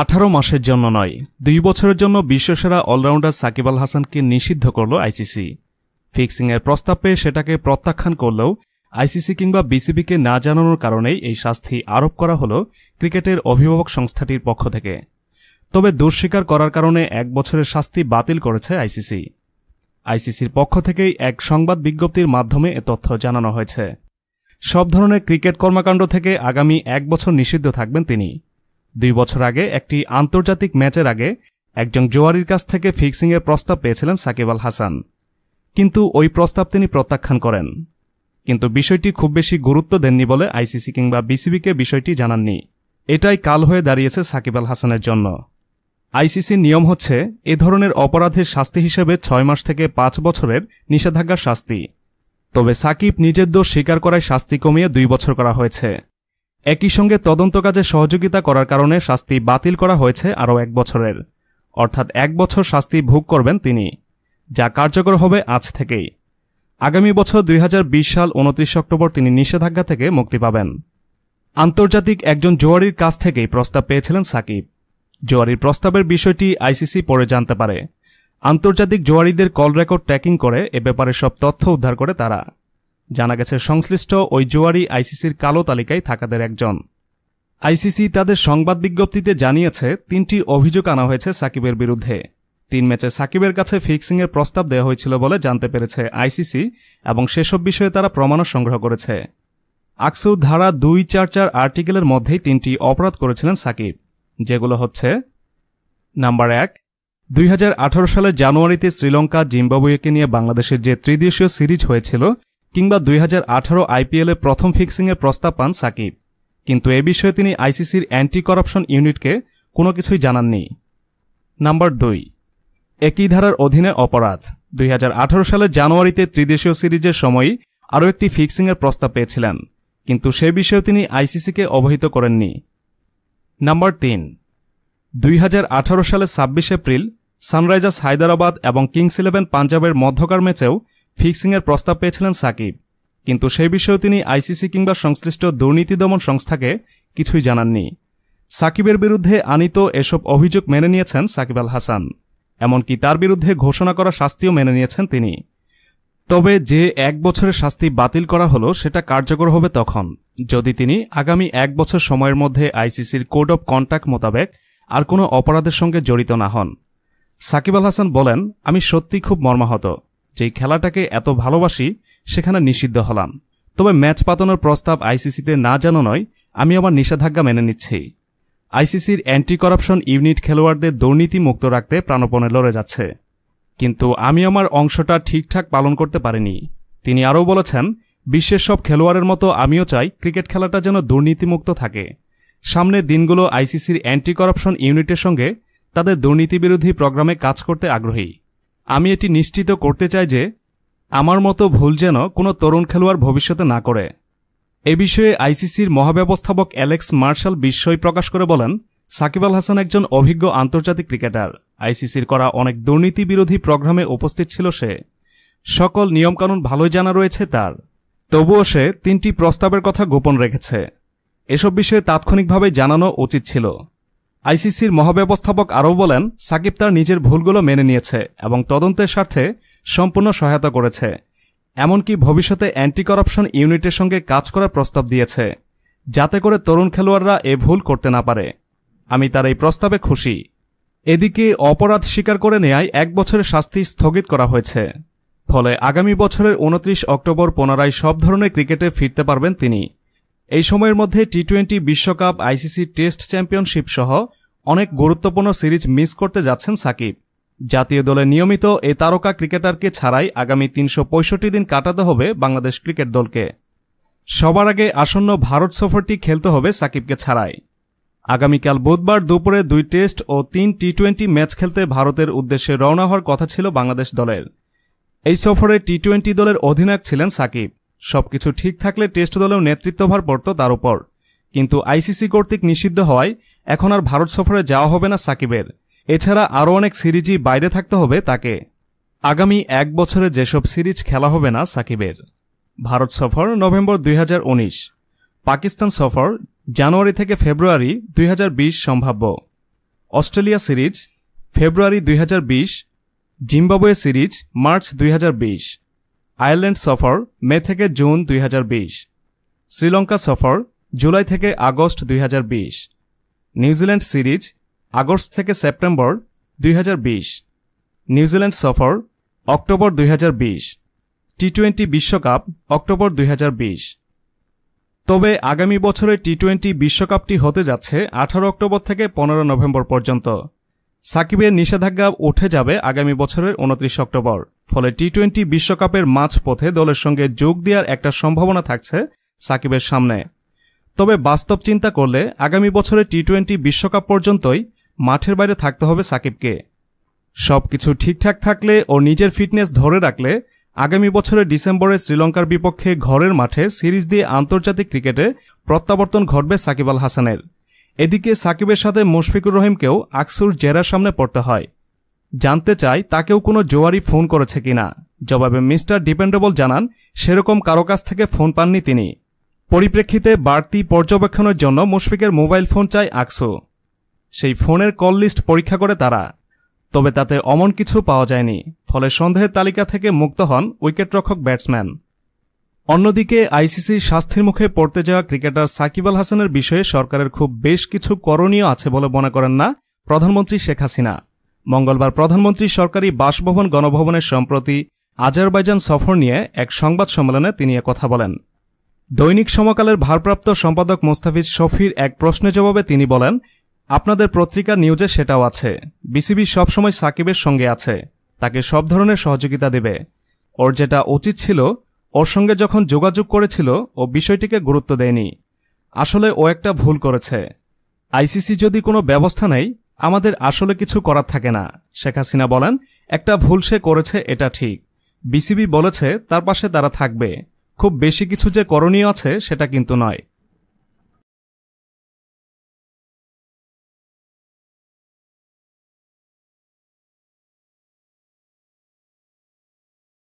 আঠারো মাসের জন্য নয় দুই বছরের জন্য বিশ্বসেরা অলরাউন্ডার সাকিব আল হাসানকে নিষিদ্ধ করল আইসিসি ফিক্সিংয়ের প্রস্তাব পেয়ে সেটাকে প্রত্যাখ্যান করলেও আইসিসি কিংবা বিসিবিকে না জানানোর কারণেই এই শাস্তি আরোপ করা হল ক্রিকেটের অভিভাবক সংস্থাটির পক্ষ থেকে তবে দুঃস্বীকার করার কারণে এক বছরের শাস্তি বাতিল করেছে আইসিসি আইসিসির পক্ষ থেকেই এক সংবাদ বিজ্ঞপ্তির মাধ্যমে এ তথ্য জানানো হয়েছে সব ধরনের ক্রিকেট কর্মকাণ্ড থেকে আগামী এক বছর নিষিদ্ধ থাকবেন তিনি দুই বছর আগে একটি আন্তর্জাতিক ম্যাচের আগে একজন জোয়ারির কাছ থেকে ফিক্সিংয়ের প্রস্তাব পেয়েছিলেন সাকিব আল হাসান কিন্তু ওই প্রস্তাব তিনি প্রত্যাখ্যান করেন কিন্তু বিষয়টি খুব বেশি গুরুত্ব দেননি বলে আইসিসি কিংবা বিসিবিকে বিষয়টি জানাননি এটাই কাল হয়ে দাঁড়িয়েছে সাকিব আল হাসানের জন্য আইসিসির নিয়ম হচ্ছে এ ধরনের অপরাধের শাস্তি হিসেবে ছয় মাস থেকে পাঁচ বছরের নিষেধাজ্ঞার শাস্তি তবে সাকিব নিজের দোষ স্বীকার করায় শাস্তি কমিয়ে দুই বছর করা হয়েছে একই সঙ্গে তদন্ত কাজে সহযোগিতা করার কারণে শাস্তি বাতিল করা হয়েছে আরও এক বছরের অর্থাৎ এক বছর শাস্তি ভোগ করবেন তিনি যা কার্যকর হবে আজ থেকেই আগামী বছর দুই সাল উনত্রিশ অক্টোবর তিনি নিষেধাজ্ঞা থেকে মুক্তি পাবেন আন্তর্জাতিক একজন জোয়ারির কাছ থেকেই প্রস্তাব পেয়েছিলেন সাকিব জোয়ারির প্রস্তাবের বিষয়টি আইসিসি পরে জানতে পারে আন্তর্জাতিক জোয়ারিদের কল রেকর্ড ট্র্যাকিং করে এ ব্যাপারে সব তথ্য উদ্ধার করে তারা জানা গেছে সংশ্লিষ্ট ওই জোয়ারি আইসিসির কালো তালিকায় থাকাদের একজন আইসিসি তাদের সংবাদ বিজ্ঞপ্তিতে জানিয়েছে তিনটি অভিযোগ আনা হয়েছে সাকিবের বিরুদ্ধে তিন ম্যাচে সাকিবের কাছে ফিক্সিংয়ের প্রস্তাব দেওয়া হয়েছিল বলে জানতে পেরেছে আইসিসি এবং সেসব বিষয়ে তারা প্রমাণও সংগ্রহ করেছে আকসু ধারা দুই চার চার আর্টিকেলের মধ্যেই তিনটি অপরাধ করেছিলেন সাকিব যেগুলো হচ্ছে নাম্বার এক দুই সালের জানুয়ারিতে শ্রীলঙ্কা জিম্বাবুয়েকে নিয়ে বাংলাদেশের যে ত্রিদেশীয় সিরিজ হয়েছিল কিংবা দুই হাজার আঠারো আইপিএলে প্রথম ফিক্সিংয়ের প্রস্তাব পান সাকিব কিন্তু এ বিষয়ে তিনি আইসিসির অ্যান্টি করাপশন ইউনিটকে কোনো কিছুই জানাননি নাম্বার দুই একই ধারার অধীনে অপরাধ দুই হাজার সালের জানুয়ারিতে ত্রিদেশীয় সিরিজের সময়ই আরও একটি ফিক্সিংয়ের প্রস্তাব পেয়েছিলেন কিন্তু সে বিষয়ে তিনি আইসিসিকে অবহিত করেননি নাম্বার তিন দুই সালের ছাব্বিশ এপ্রিল সানরাইজার্স হায়দরাবাদ এবং কিংস ইলেভেন পাঞ্জাবের মধ্যকার ম্যাচেও ফিক্সিংয়ের প্রস্তাব পেয়েছিলেন সাকিব কিন্তু সে বিষয়ে তিনি আইসিসি কিংবা সংশ্লিষ্ট দুর্নীতি দমন সংস্থাকে কিছুই জানাননি সাকিবের বিরুদ্ধে আনিত এসব অভিযোগ মেনে নিয়েছেন সাকিব আল হাসান এমনকি তার বিরুদ্ধে ঘোষণা করা শাস্তিও মেনে নিয়েছেন তিনি তবে যে এক বছরের শাস্তি বাতিল করা হলো সেটা কার্যকর হবে তখন যদি তিনি আগামী এক বছর সময়ের মধ্যে আইসিসির কোড অব কন্ট্যাক্ট মোতাবেক আর কোনো অপরাধের সঙ্গে জড়িত না হন সাকিব আল হাসান বলেন আমি সত্যি খুব মর্মাহত যেই খেলাটাকে এত ভালোবাসি সেখানে নিষিদ্ধ হলাম তবে ম্যাচ পাতানোর প্রস্তাব আইসিসিতে না জানো নয় আমি আমার নিষেধাজ্ঞা মেনে নিচ্ছি আইসিসির অ্যান্টি করাপশন ইউনিট খেলোয়াড়দের দুর্নীতি মুক্ত রাখতে প্রাণপণে লড়ে যাচ্ছে কিন্তু আমি আমার অংশটা ঠিকঠাক পালন করতে পারিনি তিনি আরও বলেছেন বিশ্বের সব খেলোয়াড়ের মতো আমিও চাই ক্রিকেট খেলাটা যেন দুর্নীতিমুক্ত থাকে সামনের দিনগুলো আইসিসির অ্যান্টি করাপশন ইউনিটের সঙ্গে তাদের দুর্নীতিবিরোধী প্রোগ্রামে কাজ করতে আগ্রহী আমি এটি নিশ্চিত করতে চাই যে আমার মতো ভুল যেন কোনো তরুণ খেলোয়াড় ভবিষ্যতে না করে এ বিষয়ে আইসিসির মহাব্যবস্থাপক অ্যালেক্স মার্শাল বিস্ময় প্রকাশ করে বলেন সাকিব আল হাসান একজন অভিজ্ঞ আন্তর্জাতিক ক্রিকেটার আইসিসির করা অনেক দুর্নীতি বিরোধী প্রোগ্রামে উপস্থিত ছিল সে সকল নিয়মকানুন ভালোই জানা রয়েছে তার তবুও সে তিনটি প্রস্তাবের কথা গোপন রেখেছে এসব বিষয়ে তাৎক্ষণিকভাবে জানানো উচিত ছিল আইসিসির মহাব্যবস্থাপক আরও বলেন সাকিব তার নিজের ভুলগুলো মেনে নিয়েছে এবং তদন্তের স্বার্থে সম্পূর্ণ সহায়তা করেছে এমনকি ভবিষ্যতে অ্যান্টি করাপশন ইউনিটের সঙ্গে কাজ করার প্রস্তাব দিয়েছে যাতে করে তরুণ খেলোয়াড়রা এ ভুল করতে না পারে আমি তার এই প্রস্তাবে খুশি এদিকে অপরাধ স্বীকার করে নেয়ায় এক বছরের শাস্তি স্থগিত করা হয়েছে ফলে আগামী বছরের উনত্রিশ অক্টোবর পুনরায় সব ধরনের ক্রিকেটে ফিরতে পারবেন তিনি এই সময়ের মধ্যে টি টোয়েন্টি বিশ্বকাপ আইসিসি টেস্ট চ্যাম্পিয়নশিপ সহ অনেক গুরুত্বপূর্ণ সিরিজ মিস করতে যাচ্ছেন সাকিব জাতীয় দলে নিয়মিত এই তারকা ক্রিকেটারকে ছাড়াই আগামী তিনশো দিন কাটাতে হবে বাংলাদেশ ক্রিকেট দলকে সবার আগে আসন্ন ভারত সফরটি খেলতে হবে সাকিবকে ছাড়াই আগামীকাল বুধবার দুপুরে দুই টেস্ট ও তিন টি টোয়েন্টি ম্যাচ খেলতে ভারতের উদ্দেশ্যে রওনা হওয়ার কথা ছিল বাংলাদেশ দলের এই সফরে টি টোয়েন্টি দলের অধিনায়ক ছিলেন সাকিব সবকিছু ঠিক থাকলে টেস্ট দলেও নেতৃত্বভার পড়ত তার উপর কিন্তু আইসিসি কর্তৃক নিষিদ্ধ হওয়ায় এখন আর ভারত সফরে যাওয়া হবে না সাকিবের এছাড়া আরও অনেক সিরিজই বাইরে থাকতে হবে তাকে আগামী এক বছরে যেসব সিরিজ খেলা হবে না সাকিবের ভারত সফর নভেম্বর দুই পাকিস্তান সফর জানুয়ারি থেকে ফেব্রুয়ারি দুই সম্ভাব্য অস্ট্রেলিয়া সিরিজ ফেব্রুয়ারি দুই জিম্বাবুয়ে সিরিজ মার্চ দুই আয়ারল্যান্ড সফর মে থেকে জুন দুই শ্রীলঙ্কা সফর জুলাই থেকে আগস্ট দুই নিউজিল্যান্ড সিরিজ আগস্ট থেকে সেপ্টেম্বর দুই নিউজিল্যান্ড সফর অক্টোবর দুই টি টোয়েন্টি বিশ্বকাপ অক্টোবর দুই তবে আগামী বছরে টি টোয়েন্টি বিশ্বকাপটি হতে যাচ্ছে আঠারো অক্টোবর থেকে পনেরো নভেম্বর পর্যন্ত সাকিবের নিষেধাজ্ঞা উঠে যাবে আগামী বছরের উনত্রিশ অক্টোবর ফলে টি টোয়েন্টি বিশ্বকাপের মাঝপথে দলের সঙ্গে যোগ দেওয়ার একটা সম্ভাবনা থাকছে সাকিবের সামনে তবে বাস্তব চিন্তা করলে আগামী বছরে টি টোয়েন্টি বিশ্বকাপ পর্যন্তই মাঠের বাইরে থাকতে হবে সাকিবকে সব কিছু ঠিকঠাক থাকলে ও নিজের ফিটনেস ধরে রাখলে আগামী বছরে ডিসেম্বরে শ্রীলঙ্কার বিপক্ষে ঘরের মাঠে সিরিজ দিয়ে আন্তর্জাতিক ক্রিকেটে প্রত্যাবর্তন ঘটবে সাকিব আল হাসানের এদিকে সাকিবের সাথে মুশফিকুর রহিমকেও আকসুর জেরার সামনে পড়তে হয় জানতে চাই তাকেও কোনো জোয়ারি ফোন করেছে কিনা জবাবে মিস্টার ডিপেন্ডেবল জানান সেরকম কারো কাছ থেকে ফোন পাননি তিনি পরিপ্রেক্ষিতে বাড়তি পর্যবেক্ষণের জন্য মুশফিকের মোবাইল ফোন চায় আকসু সেই ফোনের কল লিস্ট পরীক্ষা করে তারা তবে তাতে অমন কিছু পাওয়া যায়নি ফলে সন্দেহের তালিকা থেকে মুক্ত হন উইকেটরক্ষক ব্যাটসম্যান অন্যদিকে আইসিসির শাস্তির মুখে পড়তে যাওয়া ক্রিকেটার সাকিব আল হাসানের বিষয়ে সরকারের খুব বেশ কিছু করণীয় আছে বলে মনে করেন না প্রধানমন্ত্রী শেখ হাসিনা মঙ্গলবার প্রধানমন্ত্রী সরকারি বাসভবন গণভবনের সম্প্রতি আজারবাইজান সফর নিয়ে এক সংবাদ সম্মেলনে তিনি কথা বলেন দৈনিক সমকালের ভারপ্রাপ্ত সম্পাদক মোস্তাফিজ শফির এক প্রশ্নের জবাবে তিনি বলেন আপনাদের পত্রিকা নিউজে সেটাও আছে বিসিবি সবসময় সাকিবের সঙ্গে আছে তাকে সব ধরনের সহযোগিতা দেবে ওর যেটা উচিত ছিল ওর সঙ্গে যখন যোগাযোগ করেছিল ও বিষয়টিকে গুরুত্ব দেয়নি আসলে ও একটা ভুল করেছে আইসিসি যদি কোনো ব্যবস্থা নেয় আমাদের আসলে কিছু করার থাকে না শেখ হাসিনা বলেন একটা ভুল সে করেছে এটা ঠিক বিসিবি বলেছে তার পাশে তারা থাকবে খুব বেশি কিছু যে করণীয় আছে সেটা কিন্তু নয়